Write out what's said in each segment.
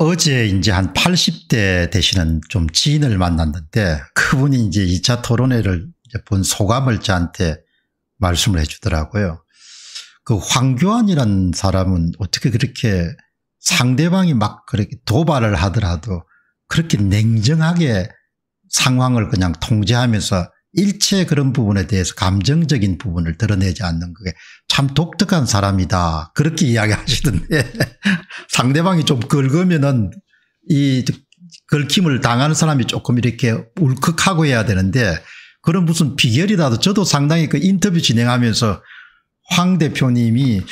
어제 이제 한 80대 되시는 좀 지인을 만났는데 그분이 이제 2차 토론회를 이제 본 소감을 저한테 말씀을 해 주더라고요. 그 황교안이라는 사람은 어떻게 그렇게 상대방이 막 그렇게 도발을 하더라도 그렇게 냉정하게 상황을 그냥 통제하면서 일체 그런 부분에 대해서 감정적인 부분을 드러내지 않는 그게 참 독특한 사람이다. 그렇게 이야기하시던데 상대방이 좀 긁으면은 이 긁힘을 당하는 사람이 조금 이렇게 울컥하고 해야 되는데 그런 무슨 비결이라도 저도 상당히 그 인터뷰 진행하면서 황 대표님이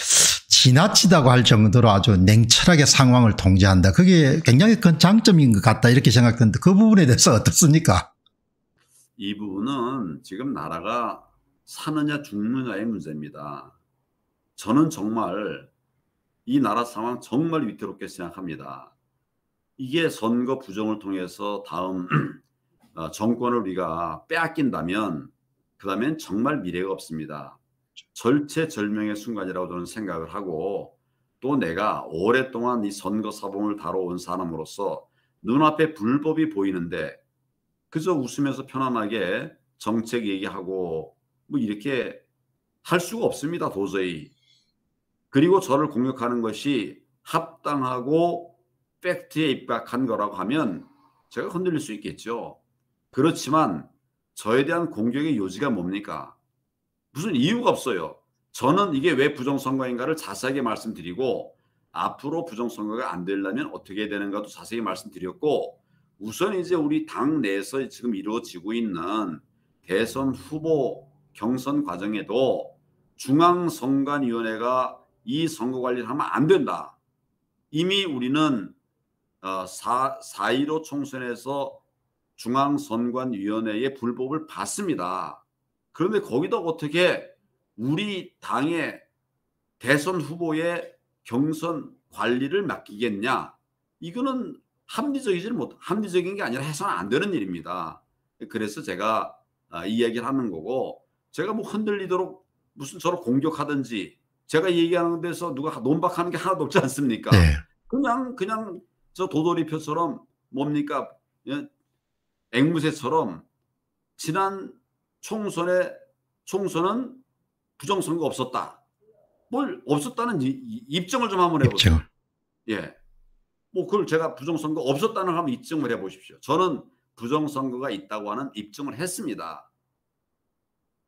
지나치다고 할 정도로 아주 냉철하게 상황을 통제한다. 그게 굉장히 큰 장점인 것 같다 이렇게 생각했는데 그 부분에 대해서 어떻습니까? 이 부분은 지금 나라가 사느냐 죽느냐의 문제입니다. 저는 정말 이 나라 상황 정말 위태롭게 생각합니다. 이게 선거 부정을 통해서 다음 어, 정권을 우리가 빼앗긴다면 그 다음엔 정말 미래가 없습니다. 절체절명의 순간이라고 저는 생각을 하고 또 내가 오랫동안 이 선거 사범을 다뤄온 사람으로서 눈앞에 불법이 보이는데 그저 웃으면서 편안하게 정책 얘기하고 뭐 이렇게 할 수가 없습니다. 도저히 그리고 저를 공격하는 것이 합당하고 팩트에 입각한 거라고 하면 제가 흔들릴 수 있겠죠. 그렇지만 저에 대한 공격의 요지가 뭡니까? 무슨 이유가 없어요. 저는 이게 왜 부정선거인가를 자세하게 말씀드리고 앞으로 부정선거가 안 되려면 어떻게 해야 되는가도 자세히 말씀드렸고 우선 이제 우리 당 내에서 지금 이루어지고 있는 대선 후보 경선 과정에도 중앙선관위원회가 이 선거 관리를 하면 안 된다. 이미 우리는 4, 어, 4.15 총선에서 중앙선관위원회의 불법을 봤습니다. 그런데 거기다 어떻게 우리 당의 대선 후보의 경선 관리를 맡기겠냐. 이거는 합리적이지 못, 합리적인 게 아니라 해서는 안 되는 일입니다. 그래서 제가 어, 이이기를 하는 거고 제가 뭐 흔들리도록 무슨 저를 공격하든지 제가 얘기하는 데서 누가 논박하는 게 하나도 없지 않습니까? 네. 그냥 그냥 저 도돌이표처럼 뭡니까 예? 앵무새처럼 지난 총선에 총선은 부정선거 없었다. 뭘 없었다는 입증을 좀 한번 해보세요. 입증 예. 뭐 그걸 제가 부정선거 없었다는 하면 입증을 해보십시오. 저는 부정선거가 있다고 하는 입증을 했습니다.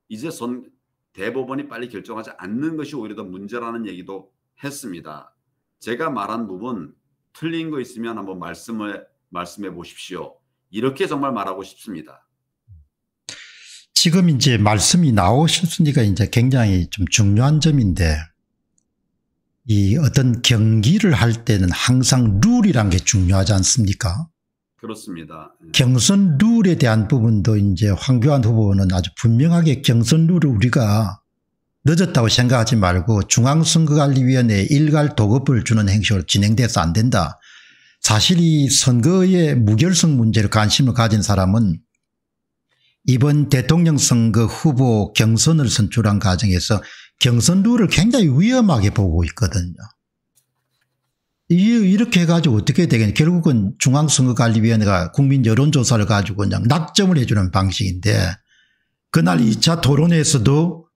이제 선 대법원이 빨리 결정하지 않는 것이 오히려 더 문제라는 얘기도 했습니다. 제가 말한 부분 틀린 거 있으면 한번 말씀을 말씀해 보십시오. 이렇게 정말 말하고 싶습니다. 지금 이제 말씀이 나오셨으니까 이제 굉장히 좀 중요한 점인데 이 어떤 경기를 할 때는 항상 룰이란 게 중요하지 않습니까? 그렇습니다. 예. 경선 룰에 대한 부분도 이제 황교안 후보는 아주 분명하게 경선 룰을 우리가 늦었다고 생각하지 말고 중앙선거관리위원회 일괄 도급을 주는 행식로 진행돼서 안 된다. 사실 이 선거의 무결성 문제를 관심을 가진 사람은 이번 대통령 선거 후보 경선을 선출한 과정에서 경선 룰을 굉장히 위험하게 보고 있거든요. 이렇게 해가지고 어떻게 되겠냐. 결국은 중앙선거관리위원회가 국민 여론조사를 가지고 그냥 낙점을 해주는 방식인데 그날 2차 토론에서도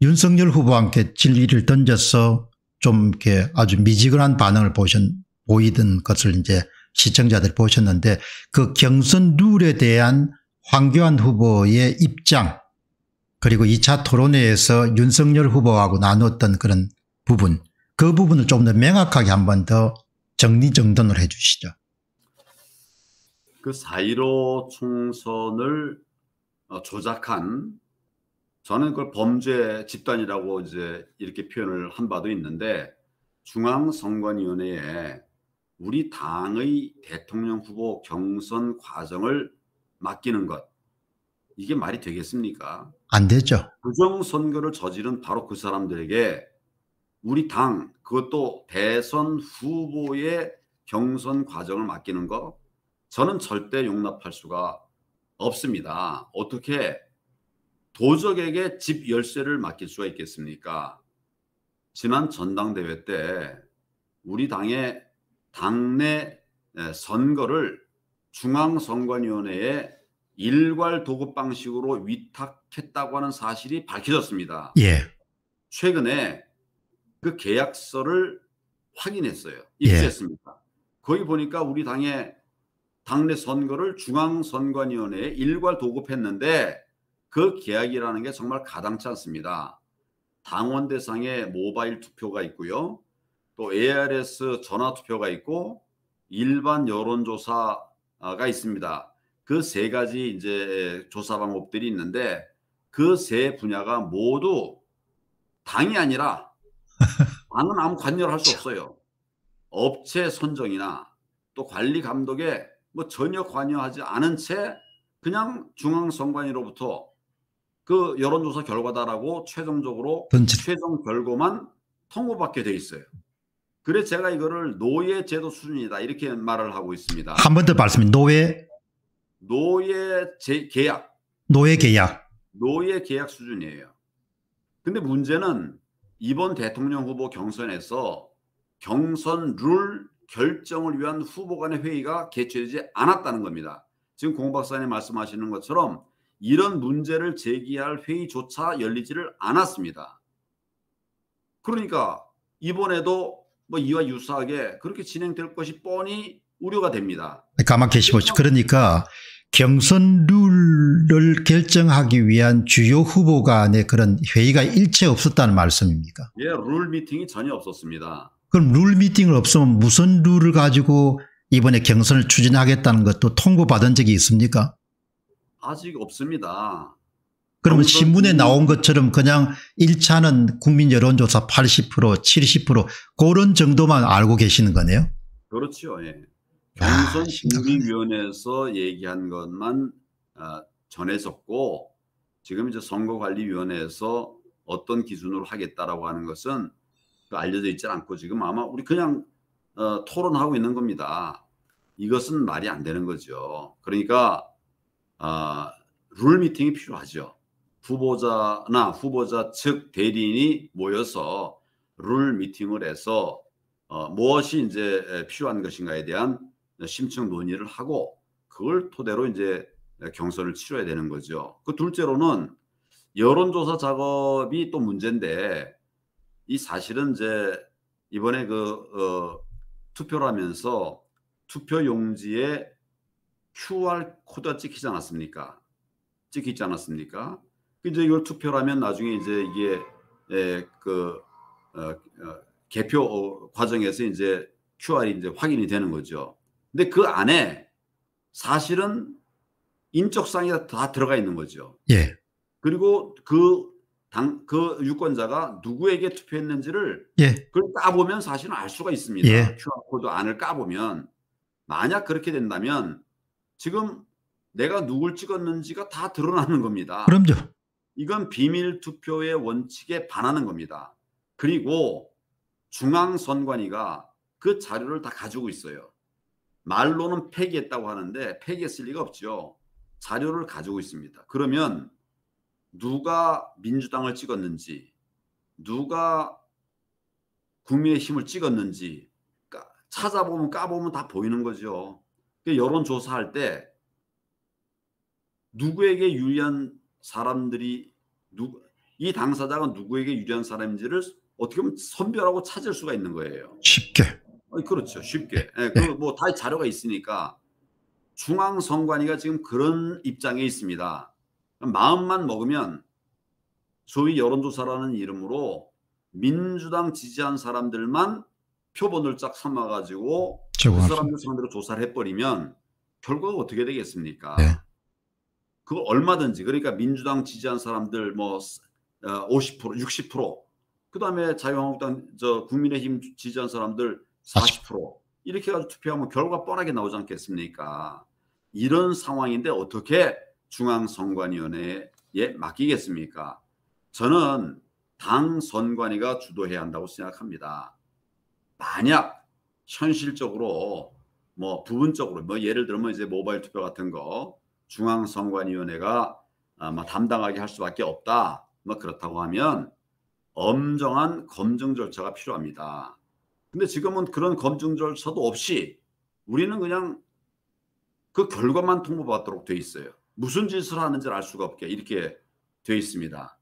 윤석열 후보와 함께 진리를 던져서 좀 이렇게 아주 미지근한 반응을 보신, 보이던 것을 이제 시청자들 보셨는데 그 경선 룰에 대한 황교안 후보의 입장 그리고 2차 토론회에서 윤석열 후보하고 나눴던 그런 부분 그 부분을 좀 더 명확하게 한 번 더 정리정돈을 해 주시죠. 그4.15 총선을 어, 조작한 저는 그걸 범죄 집단이라고 이제 이렇게 표현을 한 바도 있는데 중앙선관위원회에 우리 당의 대통령 후보 경선 과정을 맡기는 것 이게 말이 되겠습니까? 안 되죠. 부정선거를 저지른 바로 그 사람들에게 우리 당 그것도 대선 후보의 경선 과정을 맡기는 거 저는 절대 용납할 수가 없습니다. 어떻게 도적에게 집 열쇠를 맡길 수가 있겠습니까? 지난 전당대회 때 우리 당의 당내 선거를 중앙선관위원회에 일괄 도급 방식으로 위탁했다고 하는 사실이 밝혀졌습니다. 예. 최근에 그 계약서를 확인했어요. 예. 입수했습니다. 예. 거기 보니까 우리 당의 당내 선거를 중앙선관위원회에 일괄 도급했는데 그 계약이라는 게 정말 가당치 않습니다. 당원 대상의 모바일 투표가 있고요. 또 ARS 전화 투표가 있고 일반 여론조사가 있습니다. 그 세 가지 이제 조사 방법들이 있는데 그 세 분야가 모두 당이 아니라 당은 아무 관여를 할수 그렇죠. 없어요. 업체 선정이나 또 관리 감독에 뭐 전혀 관여하지 않은 채 그냥 중앙선관위로부터 그 여론조사 결과다라고 최종적으로 전체. 최종 결과만 통보받게 돼 있어요. 그래서 제가 이거를 노예 제도 수준이다 이렇게 말을 하고 있습니다. 한 번 더 말씀해 노예 노예 제, 계약 노예 계약 노예 계약 수준이에요. 근데 문제는 이번 대통령 후보 경선에서 경선 룰 결정을 위한 후보 간의 회의가 개최되지 않았다는 겁니다. 지금 공 박사님 말씀하시는 것처럼 이런 문제를 제기할 회의조차 열리지를 않았습니다. 그러니까 이번에도 뭐 이와 유사하게 그렇게 진행될 것이 뻔히 우려가 됩니다. 가만 네, 계시보 그러니까 경선 룰을 결정하기 위한 주요 후보 간의 그런 회의가 일체 없었다는 말씀입니까? 예, 룰 미팅이 전혀 없었습니다. 그럼 룰 미팅을 없으면 무슨 룰을 가지고 이번에 경선을 추진하겠다는 것도 통보받은 적이 있습니까? 아직 없습니다. 그러면 신문에 나온 것처럼 그냥 1차는 국민 여론조사 80% 70% 그런 정도만 알고 계시는 거네요? 그렇죠. 예. 아, 경선 네. 심의위원회에서 얘기한 것만 아, 전해졌고 지금 이제 선거관리위원회에서 어떤 기준으로 하겠다라고 하는 것은 그 알려져 있지 않고 지금 아마 우리 그냥 어, 토론하고 있는 겁니다. 이것은 말이 안 되는 거죠. 그러니까 아, 룰 미팅이 필요하죠. 후보자나 후보자 측 대리인이 모여서 룰 미팅을 해서 어, 무엇이 이제 필요한 것인가에 대한 심층 논의를 하고 그걸 토대로 이제 경선을 치러야 되는 거죠. 그 둘째로는 여론조사 작업이 또 문제인데 이 사실은 이제 이번에 그 어, 투표를 하면서 투표 용지에 QR 코드가 찍히지 않았습니까? 찍히지 않았습니까? 그 이제 이걸 투표를 하면 나중에 이제 이게 예, 그 어, 어, 개표 과정에서 이제 QR이 이제 확인이 되는 거죠. 근데 그 안에 사실은 인적상이 다 들어가 있는 거죠. 예. 그리고 그 당, 그 유권자가 누구에게 투표했는지를 예. 그걸 까보면 사실은 알 수가 있습니다. 예. QR코드 안을 까보면. 만약 그렇게 된다면 지금 내가 누굴 찍었는지가 다 드러나는 겁니다. 그럼요. 이건 비밀 투표의 원칙에 반하는 겁니다. 그리고 중앙선관위가 그 자료를 다 가지고 있어요. 말로는 폐기했다고 하는데 폐기했을 리가 없죠. 자료를 가지고 있습니다. 그러면 누가 민주당을 찍었는지 누가 국민의힘을 찍었는지 찾아보면 까보면 다 보이는 거죠. 그 여론조사할 때 누구에게 유리한 사람들이 누, 이 당사자가 누구에게 유리한 사람인지를 어떻게 보면 선별하고 찾을 수가 있는 거예요. 쉽게. 어, 그렇죠. 어. 쉽게. 네, 예, 그뭐다 자료가 있으니까 중앙선관위가 지금 그런 입장에 있습니다. 마음만 먹으면 소위 여론조사라는 이름으로 민주당 지지한 사람들만 표본을 쫙 삼아가지고 그 사람들 상대로 조사를 해버리면 결과가 어떻게 되겠습니까? 네. 그거 얼마든지 그러니까 민주당 지지한 사람들 뭐50% 60%그 다음에 자유한국당 저 국민의힘 지지한 사람들 40% 이렇게 해고 투표하면 결과 뻔하게 나오지 않겠습니까? 이런 상황인데 어떻게 중앙선관위원회에 맡기겠습니까? 저는 당 선관위가 주도해야 한다고 생각합니다. 만약 현실적으로 뭐 부분적으로 뭐 예를 들면 이제 모바일 투표 같은 거 중앙선관위원회가 아마 뭐 담당하게 할 수밖에 없다. 뭐 그렇다고 하면 엄정한 검증 절차가 필요합니다. 근데 지금은 그런 검증 절차도 없이 우리는 그냥 그 결과만 통보받도록 돼 있어요. 무슨 짓을 하는지를 알 수가 없게 이렇게 되어 있습니다.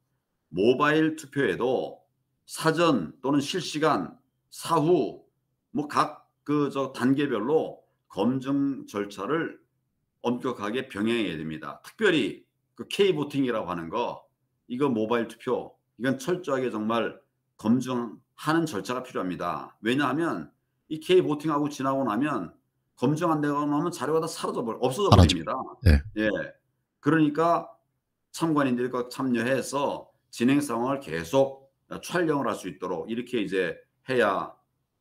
모바일 투표에도 사전 또는 실시간, 사후 뭐 각 그 저 단계별로 검증 절차를 엄격하게 병행해야 됩니다. 특별히 그 K 보팅이라고 하는 거 이거 모바일 투표 이건 철저하게 정말 검증 하는 절차가 필요합니다. 왜냐하면 이 K 보팅하고 지나고 나면 검증 안 되거나 하면 자료가 다 사라져 버려 없어져 버립니다. 네. 예. 그러니까 참관인들과 참여해서 진행 상황을 계속 촬영을 할 수 있도록 이렇게 이제 해야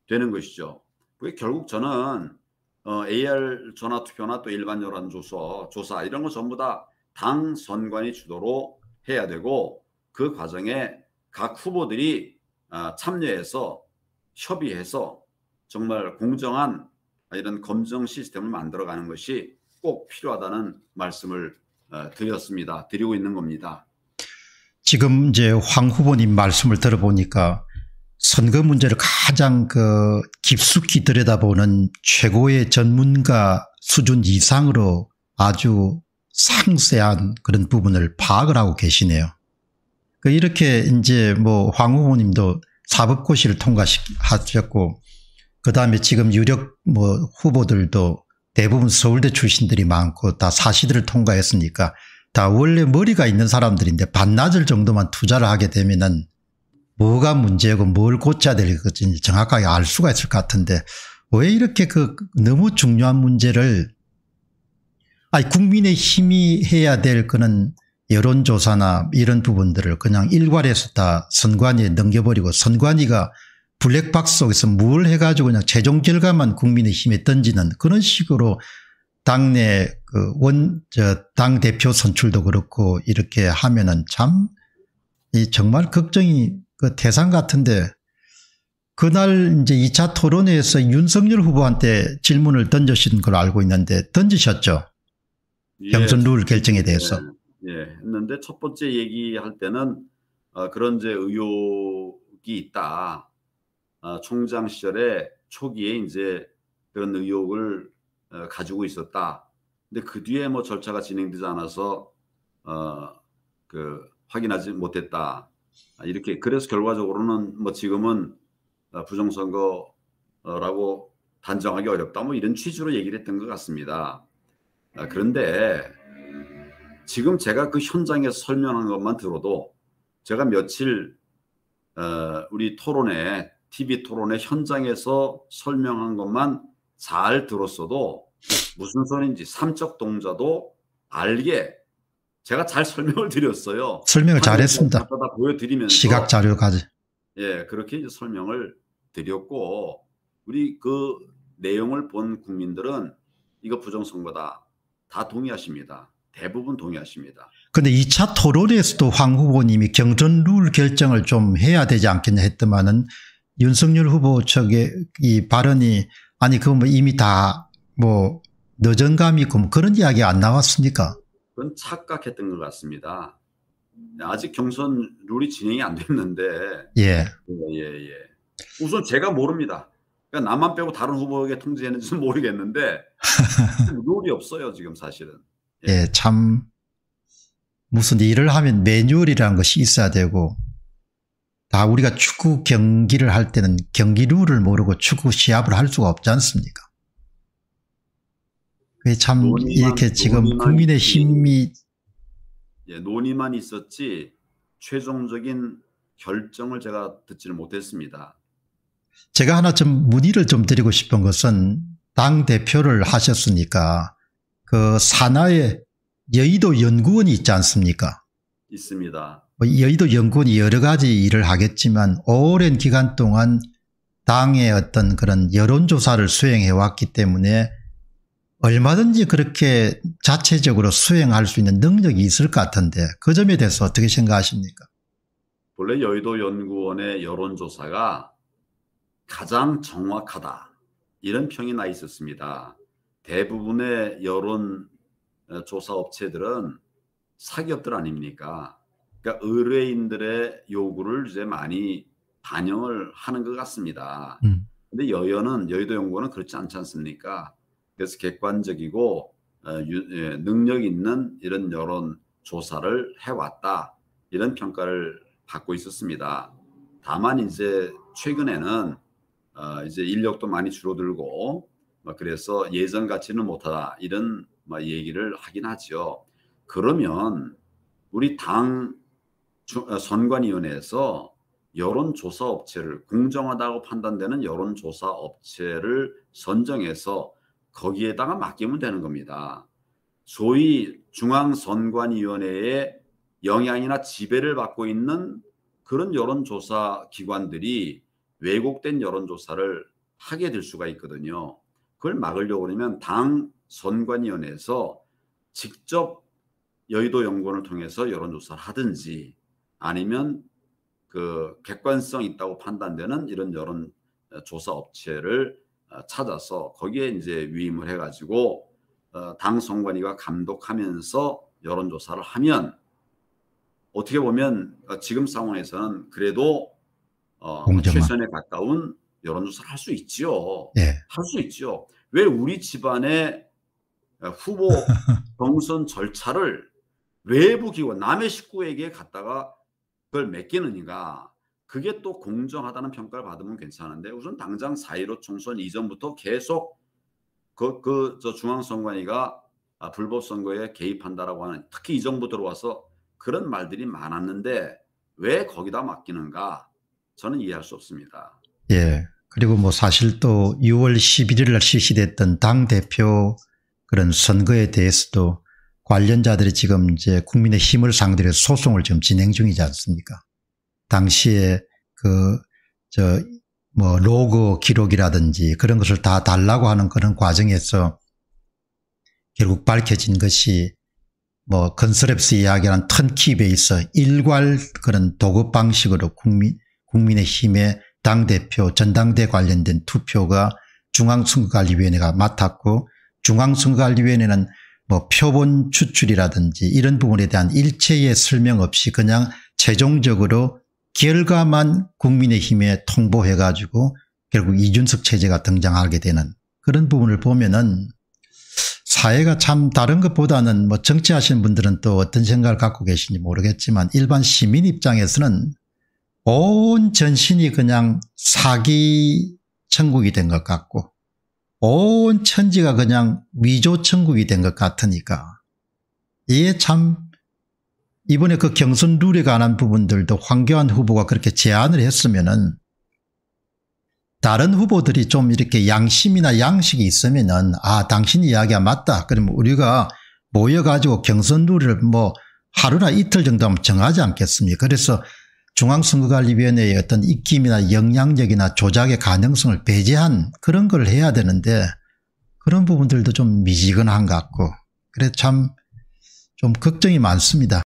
되는 것이죠. 그게 결국 저는 어, AR 전화 투표나 또 일반 여론 조사, 조사 이런 거 전부 다 당 선관위 주도로 해야 되고 그 과정에 각 후보들이 아, 참여해서 협의해서 정말 공정한 이런 검정 시스템을 만들어가는 것이 꼭 필요하다는 말씀을 어, 드렸습니다. 드리고 있는 겁니다. 지금 이제 황 후보님 말씀을 들어보니까 선거 문제를 가장 그 깊숙이 들여다보는 최고의 전문가 수준 이상으로 아주 상세한 그런 부분을 파악을 하고 계시네요. 그 이렇게 이제 뭐 황 후보님도 사법고시를 통과하셨고 그다음에 지금 유력 뭐 후보들도 대부분 서울대 출신들이 많고 다 사시들을 통과했으니까 다 원래 머리가 있는 사람들인데 반나절 정도만 투자를 하게 되면은 뭐가 문제고 뭘 고쳐야 될 것인지 정확하게 알 수가 있을 것 같은데 왜 이렇게 그 너무 중요한 문제를 아니 국민의 힘이 해야 될 거는 여론조사나 이런 부분들을 그냥 일괄해서 다 선관위에 넘겨버리고 선관위가 블랙박스 속에서 뭘 해가지고 그냥 최종 결과만 국민의힘에 던지는 그런 식으로 당내 그 원, 저, 당 대표 선출도 그렇고 이렇게 하면은 참 이 정말 걱정이 그 대상 같은데 그날 이제 2차 토론회에서 윤석열 후보한테 질문을 던지신 걸 알고 있는데 던지셨죠. 예. 경선 룰 결정에 대해서. 예. 예, 했는데 첫 번째 얘기할 때는 어, 그런 이제 의혹이 있다. 어, 총장 시절에 초기에 이제 그런 의혹을 어, 가지고 있었다. 근데 그 뒤에 뭐 절차가 진행되지 않아서 어, 그 확인하지 못했다. 아, 이렇게 그래서 결과적으로는 뭐 지금은 어, 부정선거라고 단정하기 어렵다. 뭐 이런 취지로 얘기를 했던 것 같습니다. 그런데 지금 제가 그 현장에서 설명한 것만 들어도 제가 며칠 어, 우리 토론회 TV 토론회 현장에서 설명한 것만 잘 들었어도 무슨 소리인지 삼척 동자도 알게 제가 잘 설명을 드렸어요. 설명을 잘했습니다. 보여드리면서 시각 자료까지. 예, 그렇게 이제 설명을 드렸고 우리 그 내용을 본 국민들은 이거 부정선거다 다 동의하십니다. 대부분 동의하십니다. 그데 2차 토론에서도 황 후보님이 경선 룰 결정을 좀 해야 되지 않겠냐 했더만은 윤석열 후보 측의 이 발언이 아니 그건 뭐 이미 다 뭐 너정감 있고 뭐 그런 이야기 안 나왔습니까? 그건 착각했던 것 같습니다. 아직 경선 룰이 진행이 안 됐는데 예. 예, 예. 예. 우선 제가 모릅니다. 그러니까 나만 빼고 다른 후보에게 통지했는지는 모르겠는데 룰이 없어요 지금 사실은. 예, 참 무슨 일을 하면 매뉴얼이라는 것이 있어야 되고 다 우리가 축구 경기를 할 때는 경기 룰을 모르고 축구 시합을 할 수가 없지 않습니까? 그 참 이렇게 지금 국민의 힘이 예, 논의만 있었지 최종적인 결정을 제가 듣지를 못했습니다. 제가 하나 좀 문의를 좀 드리고 싶은 것은 당 대표를 하셨으니까 그 산하에 여의도 연구원이 있지 않습니까? 있습니다. 뭐 여의도 연구원이 여러 가지 일을 하겠지만 오랜 기간 동안 당의 어떤 그런 여론조사를 수행해 왔기 때문에 얼마든지 그렇게 자체적으로 수행할 수 있는 능력이 있을 것 같은데 그 점에 대해서 어떻게 생각하십니까? 원래 여의도 연구원의 여론조사가 가장 정확하다 이런 평이 나 있었습니다. 대부분의 여론 어, 조사 업체들은 사기업들 아닙니까? 그러니까 의뢰인들의 요구를 이제 많이 반영을 하는 것 같습니다. 음. 근데 여연은 여의도 연구원은 그렇지 않지 않습니까? 그래서 객관적이고 어, 유, 예, 능력 있는 이런 여론 조사를 해왔다 이런 평가를 받고 있었습니다. 다만 이제 최근에는 어, 이제 인력도 많이 줄어들고 그래서 예전 같지는 못하다 이런 얘기를 하긴 하죠. 그러면 우리 당 어, 선관위원회에서 여론조사 업체를 공정하다고 판단되는 여론조사 업체를 선정해서 거기에다가 맡기면 되는 겁니다. 소위 중앙선관위원회의 영향이나 지배를 받고 있는 그런 여론조사 기관들이 왜곡된 여론조사를 하게 될 수가 있거든요. 그걸 막으려고 그러면 당 선관위원회에서 직접 여의도 연구원을 통해서 여론조사를 하든지 아니면 그 객관성 있다고 판단되는 이런 여론 어, 조사 업체를 어, 찾아서 거기에 이제 위임을 해가지고 어, 당 선관위가 감독하면서 여론조사를 하면 어떻게 보면 지금 상황에서는 그래도 어, 최선에 가까운 여론조사를 할 수 있지요. 예. 할수 있지요. 왜 우리 집안의 후보 경선 절차를 외부 기관 남의 식구에게 갖다가 그걸 맡기는가? 그게 또 공정하다는 평가를 받으면 괜찮은데 우선 당장 4.15 총선 이전부터 계속 그, 그, 저 중앙선관위가 아, 불법선거에 개입한다라고 하는 특히 이 정부 들어와서 그런 말들이 많았는데 왜 거기다 맡기는가? 저는 이해할 수 없습니다. 예. 그리고 뭐 사실 또 6월 11일 날 실시됐던 당대표 그런 선거에 대해서도 관련자들이 지금 이제 국민의 힘을 상대로 소송을 지금 진행 중이지 않습니까? 당시에 그, 저, 뭐, 로그 기록이라든지 그런 것을 다 달라고 하는 그런 과정에서 결국 밝혀진 것이 뭐, 건설랩스 이야기하는 턴키 베이스 일괄 그런 도급 방식으로 국민, 국민의 힘에 당대표, 전당대 관련된 투표가 중앙선거관리위원회가 맡았고 중앙선거관리위원회는 뭐 표본 추출이라든지 이런 부분에 대한 일체의 설명 없이 그냥 최종적으로 결과만 국민의힘에 통보해가지고 결국 이준석 체제가 등장하게 되는 그런 부분을 보면은 사회가 참 다른 것보다는 뭐 정치하시는 분들은 또 어떤 생각을 갖고 계신지 모르겠지만 일반 시민 입장에서는 온 전신이 그냥 사기 천국이 된 것 같고 온 천지가 그냥 위조 천국이 된 것 같으니까 이게 참 이번에 그 경선 룰에 관한 부분들도 황교안 후보가 그렇게 제안을 했으면은 다른 후보들이 좀 이렇게 양심이나 양식이 있으면은 아 당신 이야기가 맞다. 그러면 우리가 모여가지고 경선 룰을 뭐 하루나 이틀 정도 하면 정하지 않겠습니까? 그래서 중앙선거관리위원회의 어떤 입김이나 영향력이나 조작의 가능성을 배제한 그런 걸 해야 되는데 그런 부분들도 좀 미지근한 것 같고 그래참 좀 걱정이 많습니다.